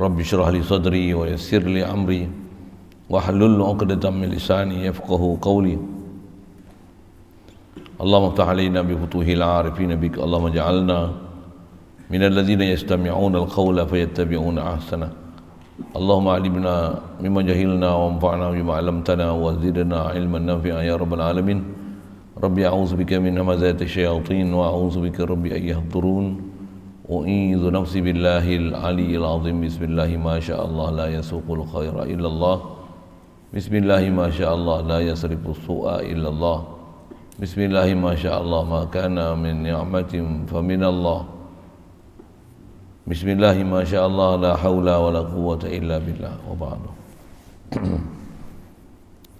رب اشرح لي صدري ويسر لي أمري واحلل عقدة من لساني يفقه قولي اللهم افتح علينا بفتوح العارفين بك اللهم اجعلنا من الذين يستمعون القول فيتبعون أحسنه اللهم علمنا مما جهلنا وانفعنا بما علمتنا وزدنا علما نافعا يا رب العالمين ربي أعوذ بك من همزات الشياطين وأعوذ بك ربي أن يحضرون أعيذ نفسي بالله العلي العظيم بسم الله ما شاء الله لا يسوق الخير إلا الله بسم الله ما شاء الله لا يصرف السوء إلا الله بسم الله ما شاء الله ما كان من نعمة فمن الله بسم الله ما شاء الله لا حول ولا قوة إلا بالله وبعده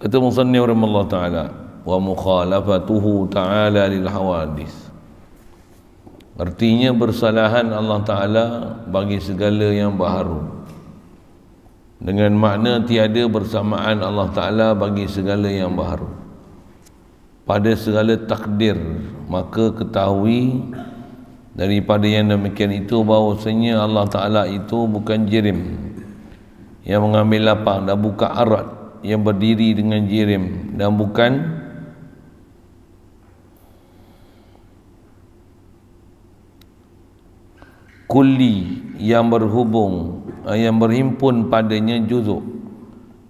كتب مصنف رحمه الله تعالى ومخالفته تعالى للحوادث Artinya bersalahan Allah Ta'ala bagi segala yang baharu. Dengan makna tiada bersamaan Allah Ta'ala bagi segala yang baharu. Pada segala takdir, maka ketahui daripada yang demikian itu bahawasanya Allah Ta'ala itu bukan jirim yang mengambil lapang dan buka arat yang berdiri dengan jirim dan bukan jirim Kuli yang berhubung eh, yang berhimpun padanya juzuk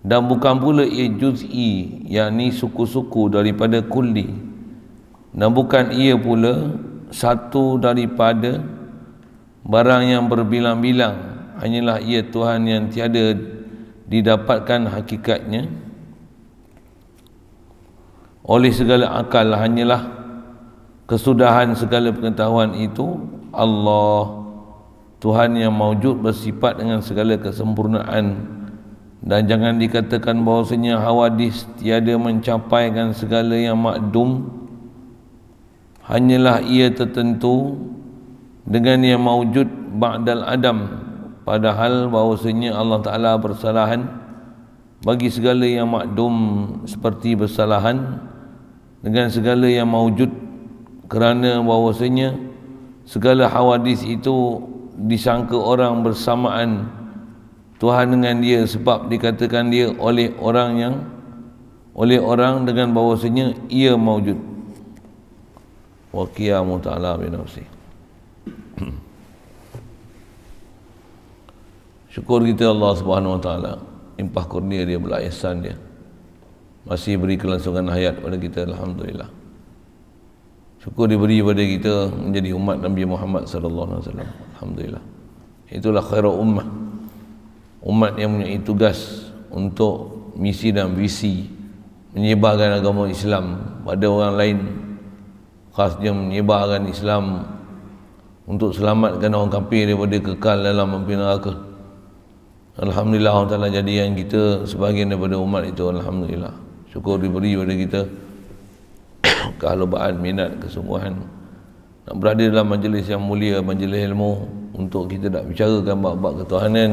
dan bukan pula ia juz'i yakni suku-suku daripada kuli, dan bukan ia pula satu daripada barang yang berbilang-bilang hanyalah ia Tuhan yang tiada didapatkan hakikatnya oleh segala akal hanyalah kesudahan segala pengetahuan itu Allah Tuhan yang maujud bersifat dengan segala kesempurnaan dan jangan dikatakan bahawasanya hawadis tiada mencapai mencapaikan segala yang makdum hanyalah ia tertentu dengan yang maujud ba'dal adam padahal bahawasanya Allah Ta'ala bersalahan bagi segala yang makdum seperti bersalahan dengan segala yang maujud kerana bahawasanya segala hawadis itu disangka orang bersamaan Tuhan dengan dia sebab dikatakan dia oleh orang yang oleh orang dengan bahawasanya ia maujud wa qiyamu ta'ala bin syukur kita Allah subhanahu wa ta'ala impah kurnia dia belah ihsan dia masih beri kelangsungan hayat kepada kita Alhamdulillah syukur diberi kepada kita menjadi umat Nabi Muhammad sallallahu alaihi wasallam. Alhamdulillah. Itulah khaira ummah. Umat yang mempunyai tugas untuk misi dan visi menyebarkan agama Islam pada orang lain khasnya menyebarkan Islam untuk selamatkan orang kafir daripada kekal dalam api neraka. Alhamdulillah Allah Taala jadikan kita sebahagian daripada umat itu alhamdulillah. Syukur diberi kepada kita. kehalubaan, minat, kesemuan nak berada dalam majlis yang mulia, majlis ilmu untuk kita nak bicarakan bab-bab ketuhanan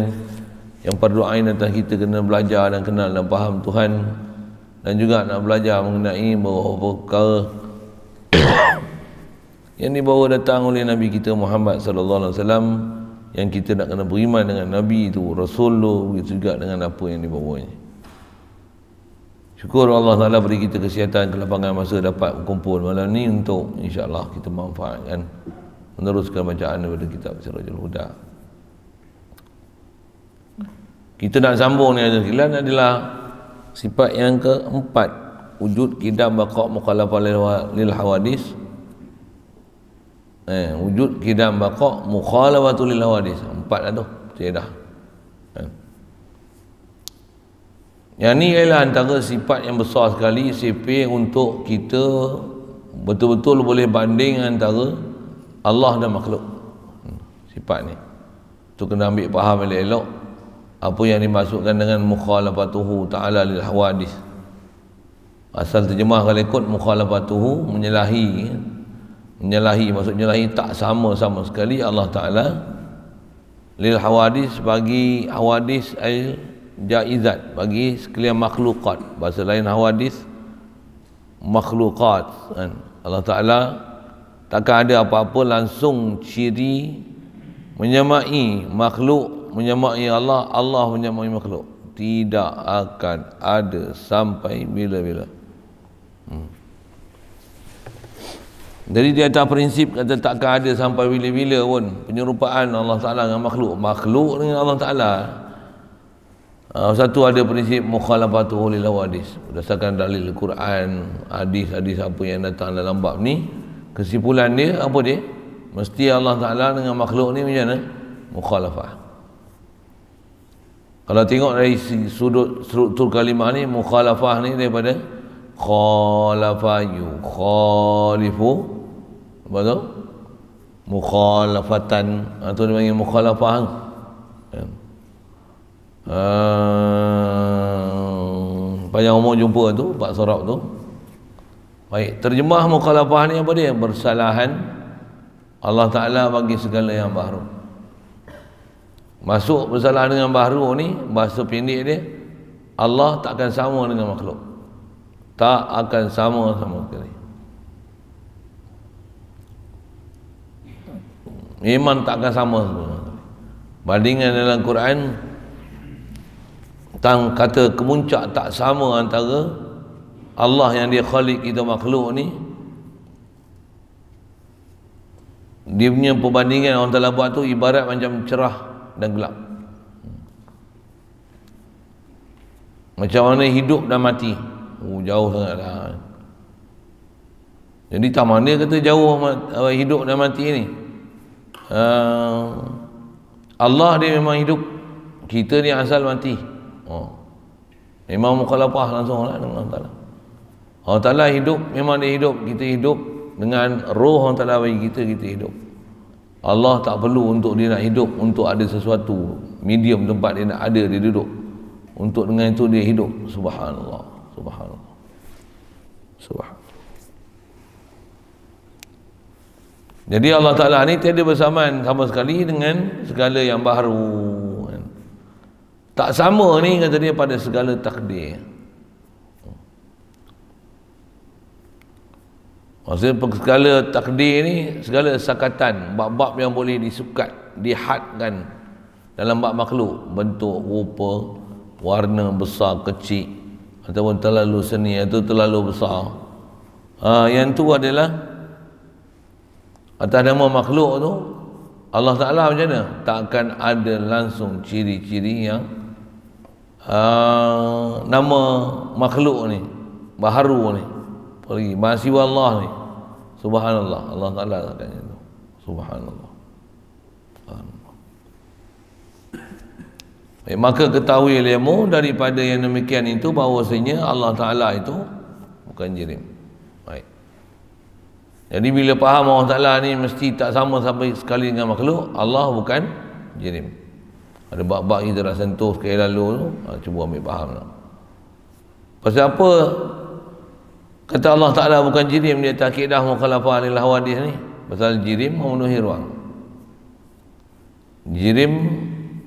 yang perlu ain tentang kita kena belajar dan kenal dan faham Tuhan dan juga nak belajar mengenai bahawa perkara yang dibawa datang oleh Nabi kita Muhammad sallallahu alaihi wasallam yang kita nak kena beriman dengan Nabi itu Rasul itu juga dengan apa yang dibawanya Syukur Allah Ta'ala beri kita kesihatan, kelapangan masa dapat kumpul malam ni untuk insya Allah kita manfaatkan meneruskan bacaan daripada kitab Sirajul Huda. Kita nak sambung ni Azizkilan adalah sifat yang keempat wujud kidam baqa mukhalafa lil hawadis eh wujud kidam baqa mukhalafatul hawadis empat dah tu saya dah Yang ni ialah antara sifat yang besar sekali sifat untuk kita betul-betul boleh banding antara Allah dan makhluk. Hmm, sifat ni. Tu kena ambil faham elok-elok apa yang dimasukkan dengan mukhalafatuhu ta'ala lil hawadis. Asal terjemah kalau ikut mukhalafatuhu menyalahi ya. menyalahi maksud menyalahi tak sama sama sekali Allah Taala lil hawadis bagi hawadis ayat jaizat bagi sekalian makhlukat bahasa lain hadis makhlukat kan? Allah Ta'ala takkan ada apa-apa langsung ciri menyamai makhluk menyamai Allah Allah menyamai makhluk tidak akan ada sampai bila-bila hmm. jadi di atas prinsip kata takkan ada sampai bila-bila pun penyerupaan Allah Ta'ala dengan makhluk makhluk dengan Allah Ta'ala Uh, ah, satu ada prinsip mukhalafatuhu lillahu hadis berdasarkan dalil Quran hadis-hadis apa yang datang dalam bab ni kesimpulan dia apa dia mesti Allah Ta'ala dengan makhluk ni macam mana mukhalafah kalau tengok dari sudut struktur kalimah ni mukhalafah ni daripada khalafayu khalifu apa tu mukhalafatan itu ah, dia panggil mukhalafah ya panjang ah, umur jumpa tu pak sorak tu baik terjemah mukhalafah ni apa dia bersalahan Allah Ta'ala bagi segala yang baru masuk bersalahan dengan baru ni bahasa pendek dia Allah tak akan sama dengan makhluk tak akan sama sama sekali iman tak akan sama sama bandingan dalam Quran tang kata kemuncak tak sama antara Allah yang dia khalik kita makhluk ni dia punya perbandingan orang telah buat tu ibarat macam cerah dan gelap macam mana hidup dan mati oh, jauh sangat lah jadi tak mana kata jauh hidup dan mati ni ah, Allah dia memang hidup kita ni asal mati Oh. muka Mukhalafah langsung lah dengan Allah Ta'ala. Allah Ta'ala hidup, memang dia hidup. Kita hidup dengan roh Allah Ta'ala bagi kita, kita hidup. Allah tak perlu untuk dia nak hidup untuk ada sesuatu medium tempat dia nak ada dia duduk. Untuk dengan itu dia hidup. Subhanallah. Subhanallah. Subhanallah. Jadi Allah Ta'ala ni tiada bersamaan sama sekali dengan segala yang baru tak sama ni kata dia pada segala takdir maksudnya segala takdir ni segala sakatan bab-bab yang boleh disukat dihadkan dalam bab makhluk bentuk rupa warna besar kecil ataupun terlalu seni atau terlalu besar ha, yang tu adalah atas nama makhluk tu Allah Ta'ala macam mana tak akan ada langsung ciri-ciri yang uh, nama makhluk ni baharu ni pergi masih Allah ni subhanallah Allah Taala katanya tu subhanallah Baik, eh, maka ketahui lemu daripada yang demikian itu bahawasanya Allah Ta'ala itu bukan jirim. Baik. Jadi bila faham Allah Ta'ala ni mesti tak sama sampai sekali dengan makhluk, Allah bukan jirim ada bab-bab kita dah sentuh sekali lalu tu ha, cuba ambil faham lah. pasal apa kata Allah Ta'ala bukan jirim dia tak kidah mukhalafah alilah hadis ni pasal jirim memenuhi ruang jirim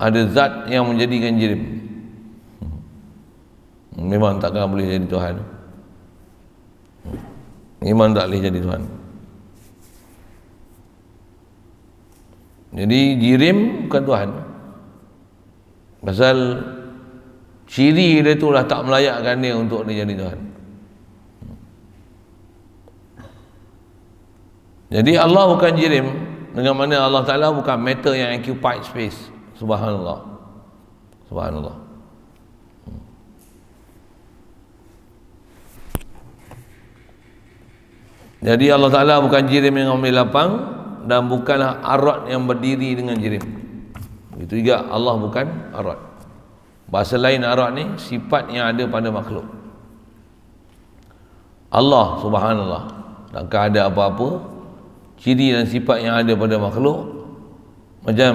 ada zat yang menjadikan jirim memang takkan boleh jadi Tuhan iman tak boleh jadi Tuhan jadi jirim bukan Tuhan pasal ciri dia tu lah tak melayakkan dia untuk dia jadi Tuhan jadi Allah bukan jirim dengan mana Allah Ta'ala bukan matter yang occupied space subhanallah subhanallah jadi Allah Ta'ala bukan jirim yang ambil lapang dan bukanlah arat yang berdiri dengan jirim itu juga Allah bukan arad. Bahasa lain arad ni sifat yang ada pada makhluk. Allah subhanallah. Dan ada apa-apa ciri dan sifat yang ada pada makhluk macam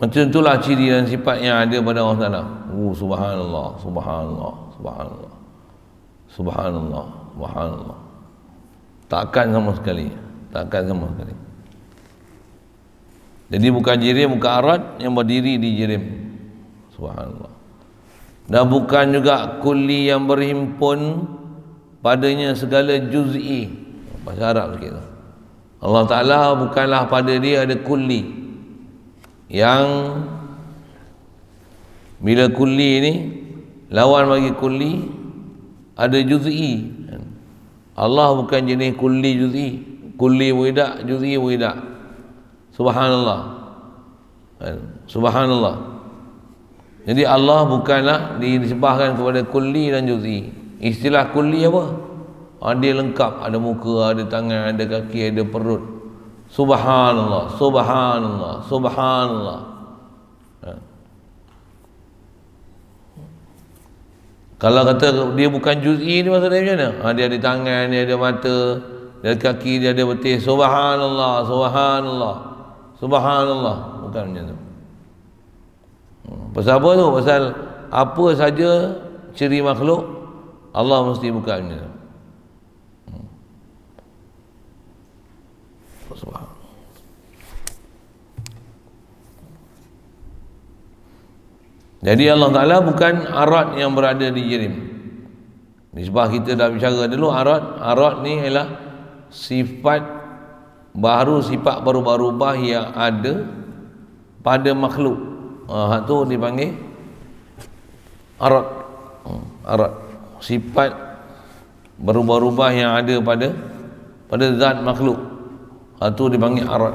macam itulah ciri dan sifat yang ada pada Allah Taala. Oh subhanallah, subhanallah, subhanallah. Subhanallah, subhanallah. Takkan sama sekali. Takkan sama sekali. Jadi bukan jirim ke arat yang berdiri di jirim. Subhanallah. Dan bukan juga kuli yang berhimpun padanya segala juz'i. Bahasa Arab sikit tu. Allah Ta'ala bukanlah pada dia ada kuli. Yang bila kuli ni lawan bagi kuli ada juz'i. Allah bukan jenis kuli juz'i. Kuli wedak, juz'i wedak. Subhanallah kan? Subhanallah Jadi Allah bukanlah disebahkan kepada kulli dan juzi Istilah kulli apa? Ada lengkap, ada muka, ada tangan, ada kaki, ada perut Subhanallah, Subhanallah, Subhanallah ha. Kalau kata dia bukan juz'i ni masa dia macam mana? Ha, dia ada tangan, dia ada mata, dia ada kaki, dia ada betis. Subhanallah, subhanallah. Subhanallah Bukan macam tu hmm. Pasal apa tu? Pasal apa saja ciri makhluk Allah mesti buka macam tu hmm. Jadi Allah Ta'ala bukan arat yang berada di jirim Sebab kita dah bicara dulu arat Arat ni ialah sifat baru sifat berubah-ubah yang ada pada makhluk ha, tu dipanggil arat hmm, arat sifat berubah-ubah yang ada pada pada zat makhluk ha, tu dipanggil arat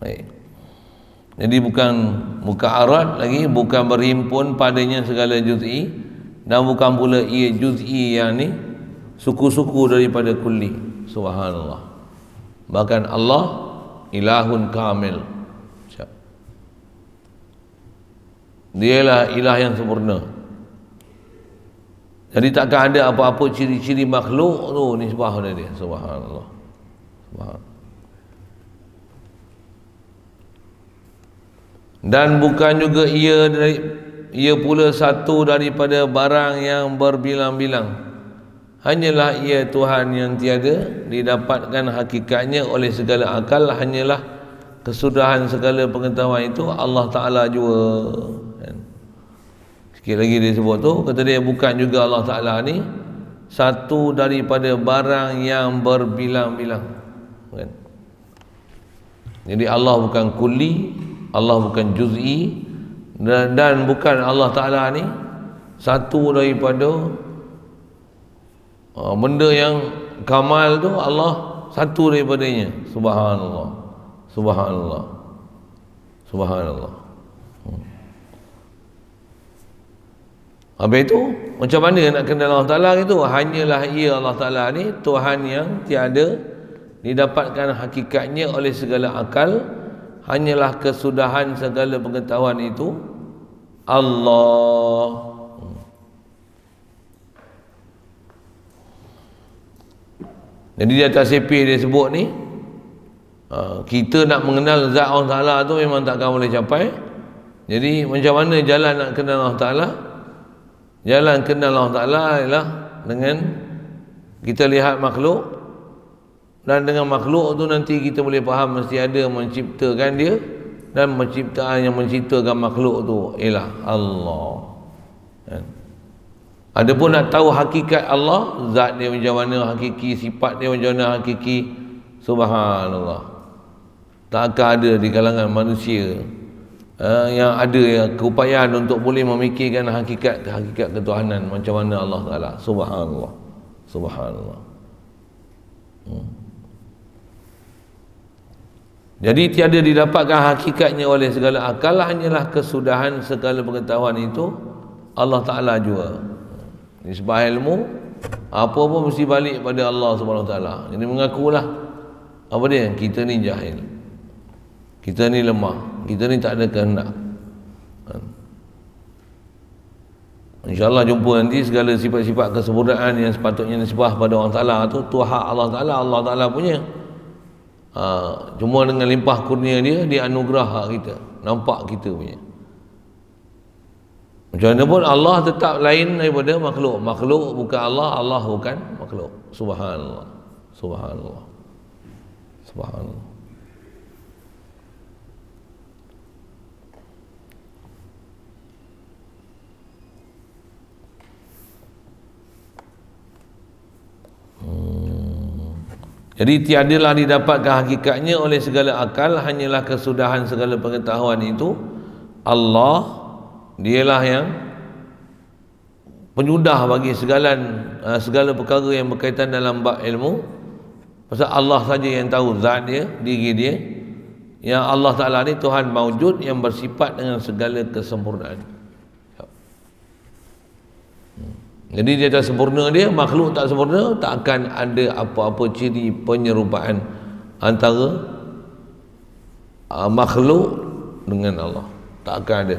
baik jadi bukan muka arat lagi bukan berhimpun padanya segala juz'i dan bukan pula ia juz'i yang ni suku-suku daripada kulit subhanallah bahkan Allah ilahun kamil Dia lah ilah yang sempurna jadi takkan ada apa-apa ciri-ciri makhluk tu ni sebab dia subhanallah subhanallah dan bukan juga ia dari ia pula satu daripada barang yang berbilang-bilang Hanyalah ia Tuhan yang tiada didapatkan hakikatnya oleh segala akal hanyalah kesudahan segala pengetahuan itu Allah Taala jua. Kan? Sikit lagi dia sebut tu kata dia bukan juga Allah Taala ni satu daripada barang yang berbilang-bilang. Kan? Jadi Allah bukan kuli, Allah bukan juz'i dan bukan Allah Taala ni satu daripada uh, benda yang kamal tu Allah satu daripadanya subhanallah subhanallah subhanallah hmm. habis tu macam mana nak kenal Allah Ta'ala itu hanyalah ia Allah Ta'ala ni Tuhan yang tiada didapatkan hakikatnya oleh segala akal hanyalah kesudahan segala pengetahuan itu Allah jadi di atas CP dia sebut ni ha, kita nak mengenal zat Allah Ta'ala tu memang takkan boleh capai jadi macam mana jalan nak kenal Allah Ta'ala jalan kenal Allah Ta'ala ialah dengan kita lihat makhluk dan dengan makhluk tu nanti kita boleh faham mesti ada menciptakan dia dan menciptaan yang menciptakan makhluk tu ialah Allah ada pun nak tahu hakikat Allah, zat dia macam mana hakiki, sifat dia macam mana hakiki. Subhanallah. Tak akan ada di kalangan manusia uh, yang ada yang keupayaan untuk boleh memikirkan hakikat hakikat ketuhanan macam mana Allah Taala. Subhanallah. Subhanallah. Hmm. Jadi tiada didapatkan hakikatnya oleh segala akal hanyalah kesudahan segala pengetahuan itu Allah Taala jual nisbah ilmu apa pun mesti balik pada Allah Subhanahu taala ini mengakulah apa dia kita ni jahil kita ni lemah kita ni tak ada kehendak ha. InsyaAllah jumpa nanti segala sifat-sifat kesempurnaan yang sepatutnya nisbah pada Allah Ta'ala tu tu hak Allah Ta'ala, Allah Ta'ala punya. Ha, cuma dengan limpah kurnia dia, dia anugerah hak kita. Nampak kita punya. Macam mana pun Allah tetap lain daripada makhluk. Makhluk bukan Allah, Allah bukan makhluk. Subhanallah. Subhanallah. Subhanallah. Hmm. Jadi tiadalah didapatkan hakikatnya oleh segala akal hanyalah kesudahan segala pengetahuan itu Allah dialah yang penyudah bagi segala eh, segala perkara yang berkaitan dalam bab ilmu pasal Allah saja yang tahu zat dia diri dia yang Allah Ta'ala ni Tuhan mawujud yang bersifat dengan segala kesempurnaan jadi dia tak sempurna dia makhluk tak sempurna tak akan ada apa-apa ciri penyerupaan antara uh, makhluk dengan Allah tak akan ada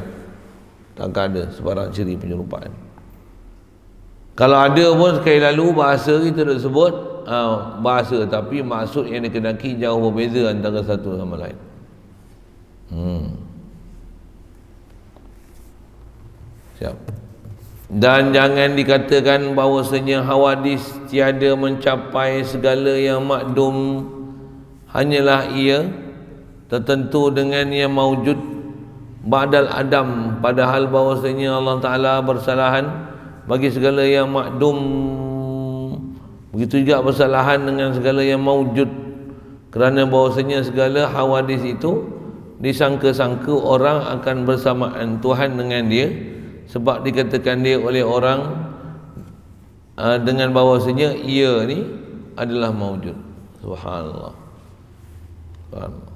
tak ada sebarang ciri penyerupaan kalau ada pun sekali lalu bahasa kita dah sebut uh, bahasa tapi maksud yang dikenaki jauh berbeza antara satu sama lain hmm. siap dan jangan dikatakan bahawasanya hawadis tiada mencapai segala yang makdum hanyalah ia tertentu dengan yang maujud Ba'dal Adam padahal bahawasanya Allah Ta'ala bersalahan bagi segala yang makdum begitu juga bersalahan dengan segala yang maujud kerana bahawasanya segala hawadis itu disangka-sangka orang akan bersamaan Tuhan dengan dia sebab dikatakan dia oleh orang ah, dengan bahawasanya ia ni adalah maujud Subhanallah Subhanallah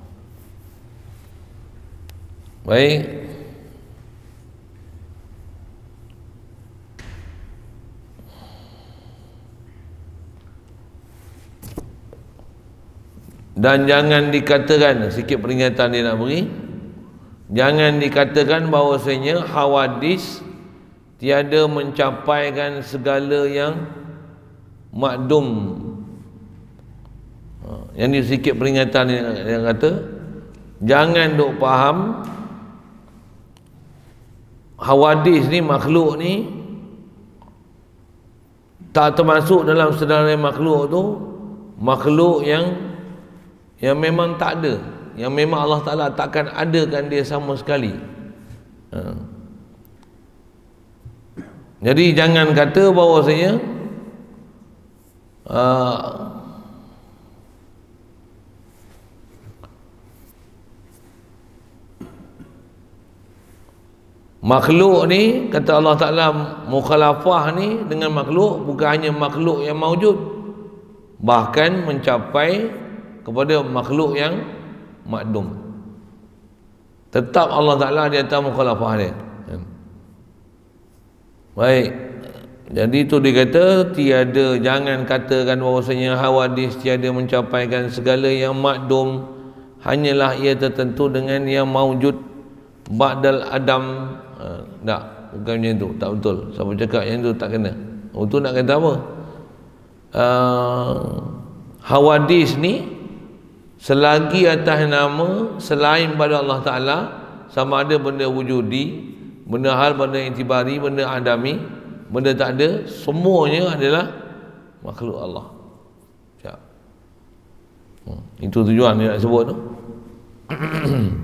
Baik. Dan jangan dikatakan sikit peringatan dia nak beri. Jangan dikatakan bahawasanya hawadis tiada mencapaikan segala yang makdum. Ha, yang ni sikit peringatan yang, yang kata jangan duk faham hawadis ni makhluk ni tak termasuk dalam sedara makhluk tu makhluk yang yang memang tak ada yang memang Allah Ta'ala takkan adakan dia sama sekali ha. jadi jangan kata bahawasanya. Uh, makhluk ni kata Allah Ta'ala mukhalafah ni dengan makhluk bukan hanya makhluk yang maujud bahkan mencapai kepada makhluk yang makdum tetap Allah Ta'ala dia atas mukhalafah dia baik jadi itu dikata tiada jangan katakan bahawasanya hawadis tiada mencapaikan segala yang makdum hanyalah ia tertentu dengan yang maujud ba'dal adam Ah, tak bukan macam tu tak betul siapa cakap macam tu tak kena itu nak kata apa uh, hawadis ni selagi atas nama selain pada Allah Ta'ala sama ada benda wujudi benda hal benda intibari benda adami benda tak ada semuanya adalah makhluk Allah hmm, itu tujuan dia nak sebut tu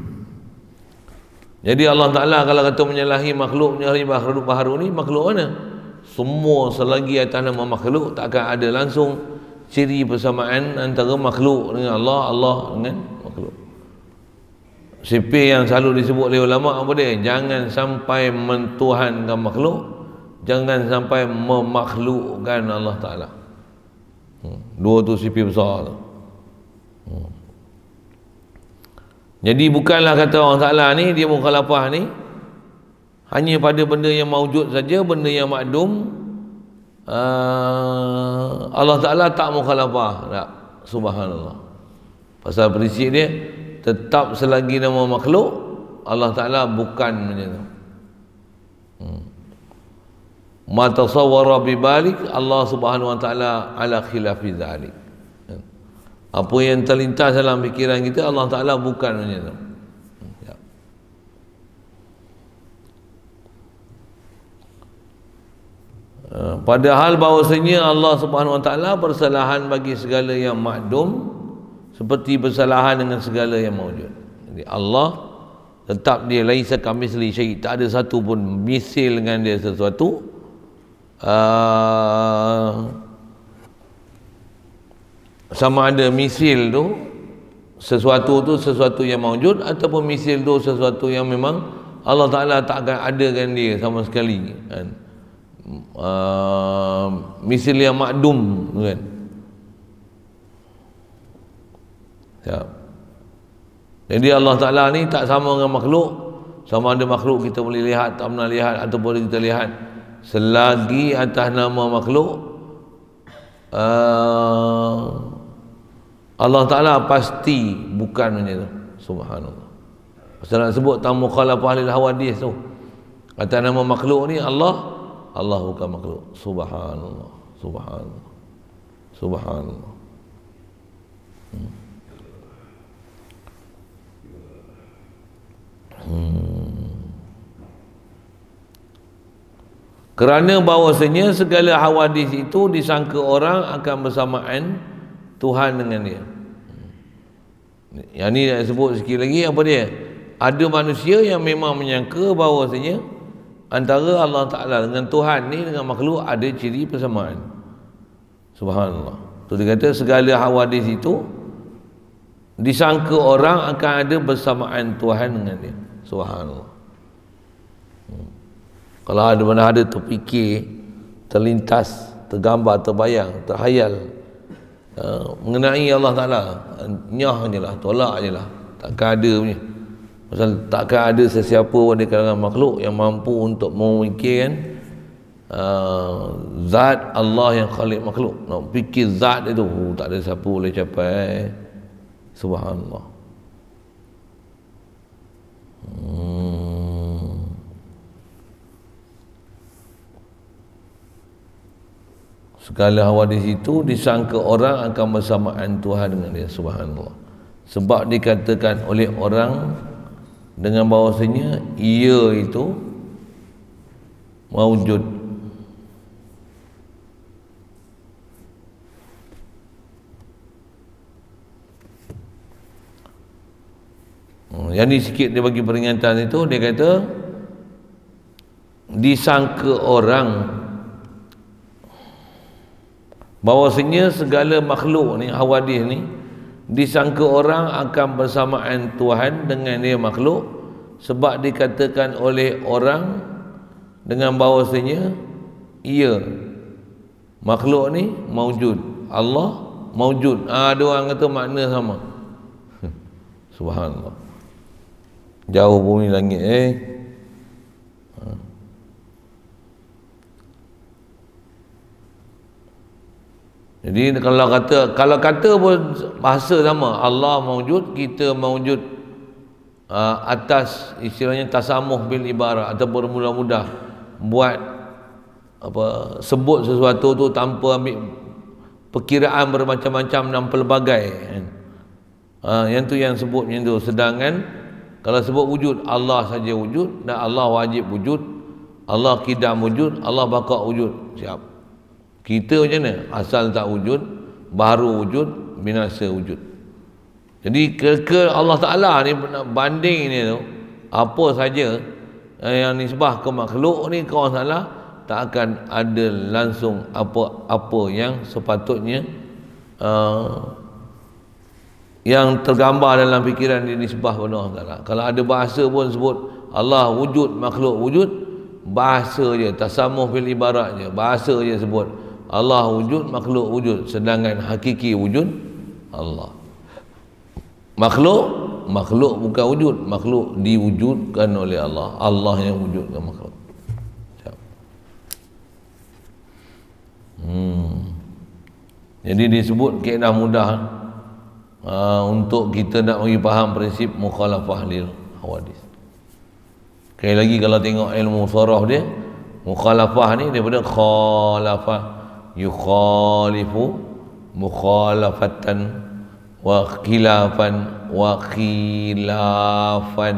Jadi Allah Ta'ala kalau kata menyalahi makhluk menyalahi makhluk baharu ni makhluk mana? Semua selagi atas nama makhluk tak akan ada langsung ciri persamaan antara makhluk dengan Allah, Allah dengan makhluk. Sipir yang selalu disebut oleh ulama apa dia? Jangan sampai mentuhankan makhluk, jangan sampai memakhlukkan Allah Ta'ala. Hmm. Dua tu sipir besar tu. Hmm jadi bukanlah kata orang Ta'ala ni dia mukhalafah ni hanya pada benda yang maujud saja benda yang makdum uh, ah, Allah Ta'ala tak mukhalafah tak subhanallah pasal prinsip dia tetap selagi nama makhluk Allah Ta'ala bukan macam tu hmm. ma tasawwara bi balik Allah Subhanahu wa taala ala khilafi zalik apa yang terlintas dalam fikiran kita Allah Ta'ala bukan hanya tu ya. ha, padahal bahawasanya Allah Subhanahu Wa Ta'ala bersalahan bagi segala yang makdum seperti bersalahan dengan segala yang mawujud jadi Allah tetap dia laisa kamisli selisih tak ada satu pun misil dengan dia sesuatu ha, sama ada misil tu sesuatu tu sesuatu yang maujud ataupun misil tu sesuatu yang memang Allah Ta'ala tak akan adakan dia sama sekali kan? uh, misil yang makdum kan ya. jadi Allah Ta'ala ni tak sama dengan makhluk sama ada makhluk kita boleh lihat tak pernah lihat atau boleh kita lihat selagi atas nama makhluk uh, Allah Ta'ala pasti bukan macam tu subhanallah Pasal nak sebut tamu khalafu ahli hawadis tu kata nama makhluk ni Allah Allah bukan makhluk subhanallah subhanallah subhanallah hmm. hmm. kerana bahawasanya segala hawadis itu disangka orang akan bersamaan Tuhan dengan dia yang ni nak sebut sikit lagi apa dia ada manusia yang memang menyangka bahawa sebenarnya antara Allah Ta'ala dengan Tuhan ni dengan makhluk ada ciri persamaan subhanallah tu dia kata segala hawadis itu disangka orang akan ada persamaan Tuhan dengan dia subhanallah hmm. kalau ada mana ada terfikir terlintas tergambar terbayang terhayal Eh, mengenai Allah Ta'ala nyah je lah tolak je lah takkan ada punya pasal takkan ada sesiapa pun di kalangan makhluk yang mampu untuk memikirkan uh, zat Allah yang khalik makhluk nak fikir zat itu oh, tak ada siapa boleh capai subhanallah hmm. segala di situ disangka orang akan bersamaan Tuhan dengan dia subhanallah sebab dikatakan oleh orang dengan bahawasanya ia itu wujud hmm, yang ni sikit dia bagi peringatan itu dia kata disangka orang bahawasanya segala makhluk ni hawadih ni disangka orang akan bersamaan Tuhan dengan dia makhluk sebab dikatakan oleh orang dengan bahawasanya ia makhluk ni maujud Allah maujud ha, ada orang kata makna sama subhanallah jauh bumi langit eh Jadi kalau kata kalau kata pun bahasa sama Allah mewujud kita mewujud uh, ah, atas istilahnya tasamuh bil ibarat ataupun mudah-mudah buat apa sebut sesuatu tu tanpa ambil perkiraan bermacam-macam dan pelbagai kan. Uh, yang tu yang sebut macam tu sedangkan kalau sebut wujud Allah saja wujud dan Allah wajib wujud Allah kidam wujud Allah bakar wujud siap kita macam mana? Asal tak wujud, baru wujud, binasa wujud. Jadi ke Allah Ta'ala ni nak banding ni tu, apa saja eh, yang nisbah ke makhluk ni ke Allah Ta'ala, tak akan ada langsung apa-apa yang sepatutnya uh, yang tergambar dalam fikiran di nisbah pada Allah Ta'ala. Kalau ada bahasa pun sebut Allah wujud, makhluk wujud, bahasa je, tasamuh fil ibarat je, bahasa je Bahasa je sebut. Allah wujud, makhluk wujud sedangkan hakiki wujud Allah makhluk, makhluk bukan wujud makhluk diwujudkan oleh Allah Allah yang wujudkan makhluk hmm. jadi disebut keadaan mudah uh, untuk kita nak bagi faham prinsip mukhalafah lil hawadis Kali lagi kalau tengok ilmu sorah dia Mukhalafah ni daripada khalafah yukhalifu mukhalafatan wa khilafan wa khilafan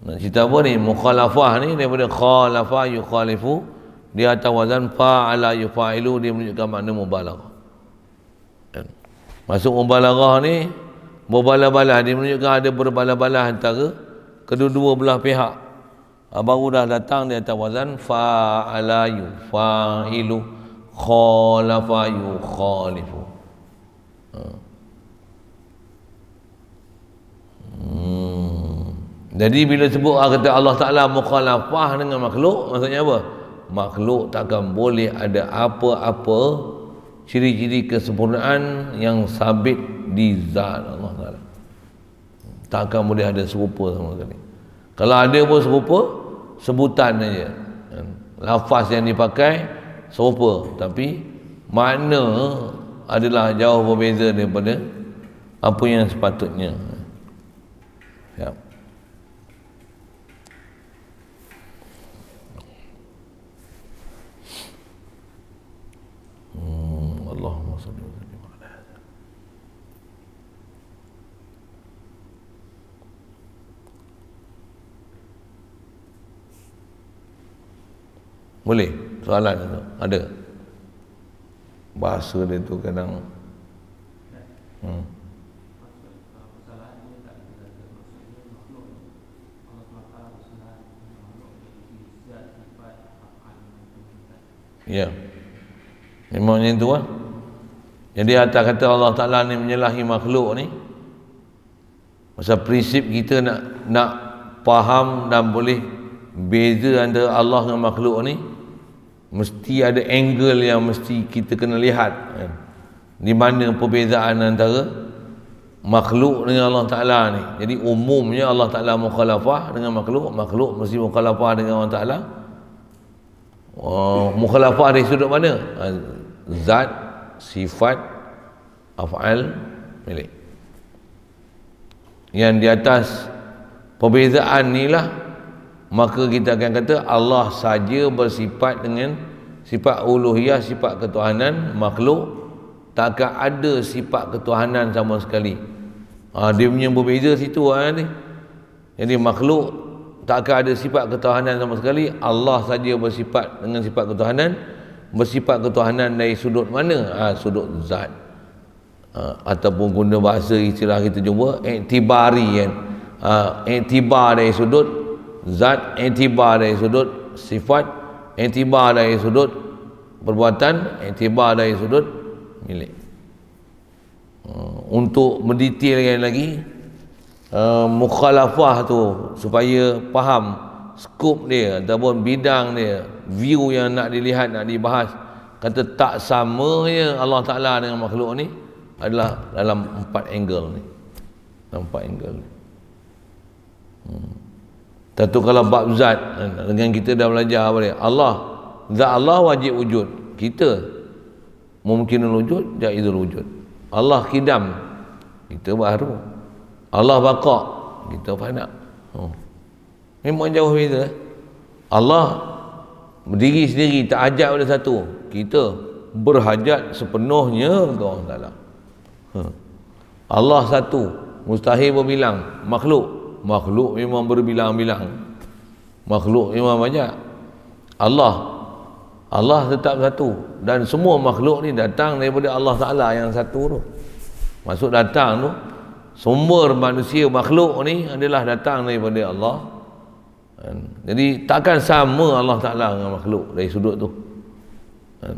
Nah, cerita apa ni mukhalafah ni daripada khalafah, yukhalifu dia atas wazan fa'ala yufailu dia menunjukkan makna mubalaghah kan? masuk mubalaghah ni berbalah-balah dia menunjukkan ada berbalah-balah antara kedua-dua belah pihak ah, baru dah datang dia atas wazan fa'ala yufailu fa khalafa yukhalifu hmm. Jadi bila sebut ah, kata Allah Ta'ala mukhalafah dengan makhluk Maksudnya apa? Makhluk takkan boleh ada apa-apa Ciri-ciri kesempurnaan yang sabit di zat Allah Ta'ala Takkan boleh ada serupa sama sekali Kalau ada pun serupa Sebutan saja Lafaz yang dipakai serupa tapi mana adalah jauh berbeza daripada apa yang sepatutnya ya. Boleh? soalan tu ada bahasa dia tu kadang hmm Ya. Memang macam tu lah. Jadi hatta kata Allah Ta'ala ni menyelahi makhluk ni. Masa prinsip kita nak nak faham dan boleh beza antara Allah dengan makhluk ni mesti ada angle yang mesti kita kena lihat kan? di mana perbezaan antara makhluk dengan Allah Ta'ala ni jadi umumnya Allah Ta'ala mukhalafah dengan makhluk makhluk mesti mukhalafah dengan Allah Ta'ala uh, mukhalafah dari sudut mana ha, zat sifat af'al milik yang di atas perbezaan ni lah maka kita akan kata Allah saja bersifat dengan sifat uluhiyah sifat ketuhanan makhluk tak ada sifat ketuhanan sama sekali ha, dia punya berbeza situ ha, ni. jadi makhluk tak ada sifat ketuhanan sama sekali Allah saja bersifat dengan sifat ketuhanan bersifat ketuhanan dari sudut mana ha, sudut zat ha, ataupun guna bahasa istilah kita jumpa iktibari kan ha, iktibar dari sudut zat intibar dari sudut sifat intibar dari sudut perbuatan intibar dari sudut milik hmm, untuk mendetailkan lagi uh, mukhalafah tu supaya faham skop dia ataupun bidang dia view yang nak dilihat nak dibahas kata tak sama samanya Allah Ta'ala dengan makhluk ni adalah dalam empat angle ni empat angle ni hmm. Tentu kalau bab zat dengan kita dah belajar apa dia? Allah. Zat Allah wajib wujud. Kita mungkin wujud, jaizul wujud. Allah kidam. Kita baru. Allah baqa. Kita fana. Hmm. Memang jauh beza. Allah berdiri sendiri tak ajak pada satu. Kita berhajat sepenuhnya kepada Allah. Hmm. Allah satu, mustahil berbilang makhluk makhluk memang berbilang-bilang makhluk memang banyak Allah Allah tetap satu dan semua makhluk ni datang daripada Allah Ta'ala yang satu tu maksud datang tu sumber manusia makhluk ni adalah datang daripada Allah kan? jadi takkan sama Allah Ta'ala dengan makhluk dari sudut tu kan?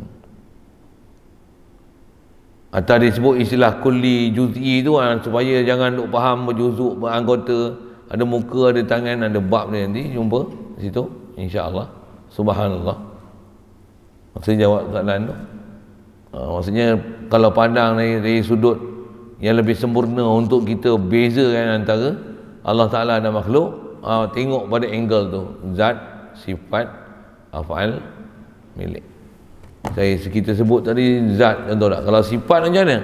atau disebut istilah kulli juz'i tu kan, supaya jangan duk faham berjuzuk beranggota ada muka ada tangan ada bab dia nanti jumpa situ insya Allah, subhanallah maksudnya jawab kat lain tu ha, maksudnya kalau pandang dari, dari sudut yang lebih sempurna untuk kita bezakan antara Allah Ta'ala dan makhluk uh, tengok pada angle tu zat sifat afal milik saya kita sebut tadi zat dan tak kalau sifat macam mana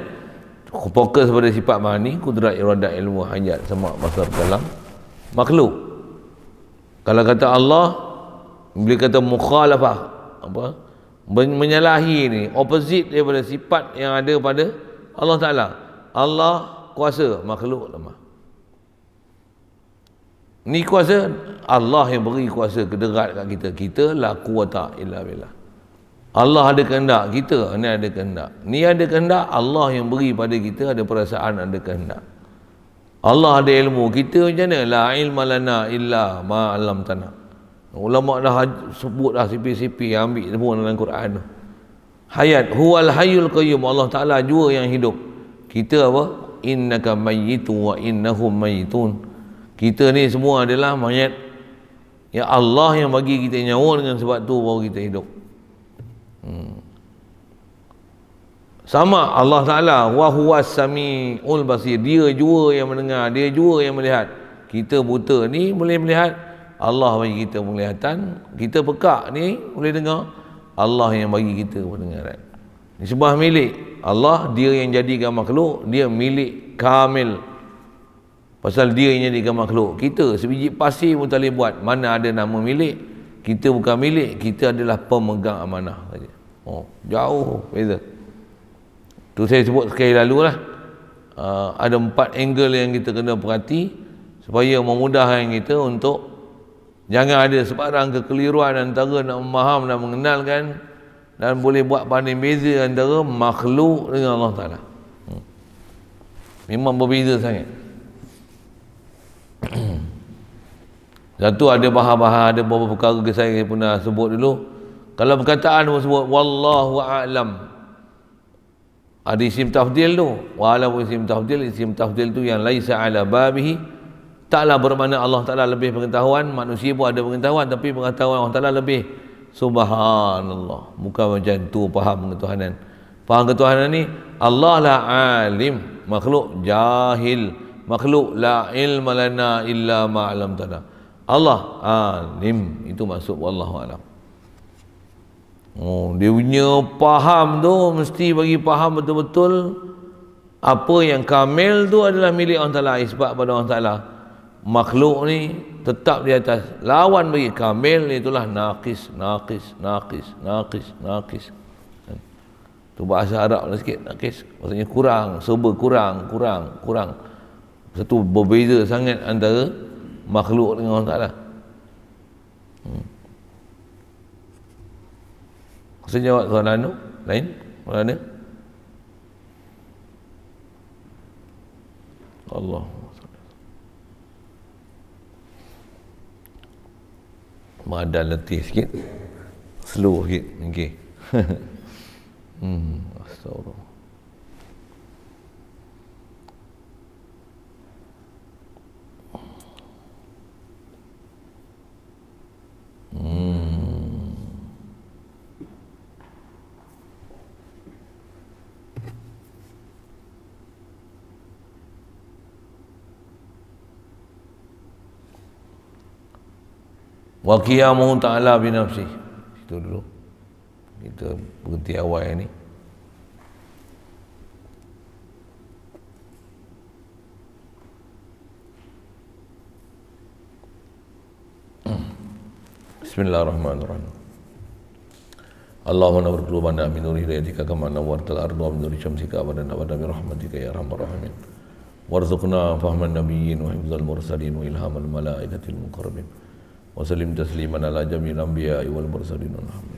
fokus pada sifat mani, ni kudrat iradat ilmu hajat sama masa dalam makhluk kalau kata Allah boleh kata mukhalafah apa menyalahi ni opposite daripada sifat yang ada pada Allah Taala Allah kuasa makhluk lemah ni kuasa Allah yang beri kuasa kederat kat kita kita la quwata illa billah Allah ada kehendak kita ni ada kehendak ni ada kehendak Allah yang beri pada kita ada perasaan ada kehendak Allah ada ilmu. Kita macam mana? La ilma lana illa ma'alam tanah. Ulama dah sebut dah sipi-sipi ambil semua dalam Quran Hayat huwal hayyul qayyum Allah Taala jua yang hidup. Kita apa? Innaka mayyitu wa innahum mayyitun. Kita ni semua adalah mayat. Ya Allah yang bagi kita nyawa dengan sebab tu baru kita hidup. Hmm sama Allah Ta'ala wahuwas sami'ul basir dia jua yang mendengar dia jua yang melihat kita buta ni boleh melihat Allah bagi kita penglihatan kita pekak ni boleh dengar Allah yang bagi kita pendengaran ni sebuah milik Allah dia yang jadikan makhluk dia milik kamil pasal dia yang jadikan makhluk kita sebiji pasir pun tak boleh buat mana ada nama milik kita bukan milik kita adalah pemegang amanah saja oh jauh beza tu saya sebut sekali lalu lah uh, ada empat angle yang kita kena perhati supaya memudahkan kita untuk jangan ada sebarang kekeliruan antara nak memaham dan mengenalkan dan boleh buat banding beza antara makhluk dengan Allah Ta'ala hmm. memang berbeza sangat satu ada bahan-bahan ada beberapa perkara saya pun nak sebut dulu kalau perkataan pun sebut Wallahu'alam ada isim tafdil tu walaupun isim tafdil isim tafdil tu yang laisa ala babihi taklah bermakna Allah Ta'ala lebih pengetahuan manusia pun ada pengetahuan tapi pengetahuan Allah Ta'ala lebih subhanallah Muka macam tu faham pengetahuan faham pengetahuan ni Allah lah alim makhluk jahil makhluk la ilma lana illa ma'alam tanah Allah alim itu maksud Allah Alam. Oh, dia punya faham tu mesti bagi faham betul-betul apa yang kamil tu adalah milik Allah Ta'ala isbab pada Allah Ta'ala makhluk ni tetap di atas lawan bagi kamil itulah naqis naqis naqis naqis naqis tu bahasa Arab lah sikit naqis maksudnya kurang serba kurang kurang kurang satu berbeza sangat antara makhluk dengan Allah Ta'ala hmm. Saya jawab soalan tu Lain Soalan dia Allah Madan letih sikit Slow sikit Okay hmm. Astagfirullah wa qiyamuhu ta'ala bi nafsi itu dulu kita berhenti awal ini Bismillahirrahmanirrahim Allahumma nawwir qulubana min nuri hidayatika kama nawwarta al-ardha min nuri shamsika wa nawwada bi rahmatika ya arhamar rahimin warzuqna fahman nabiyyin wa hifdhal mursalin wa ilhamal malaikatil muqarrabin وسلم تسليما على جميع الأنبياء والمرسلين الحمد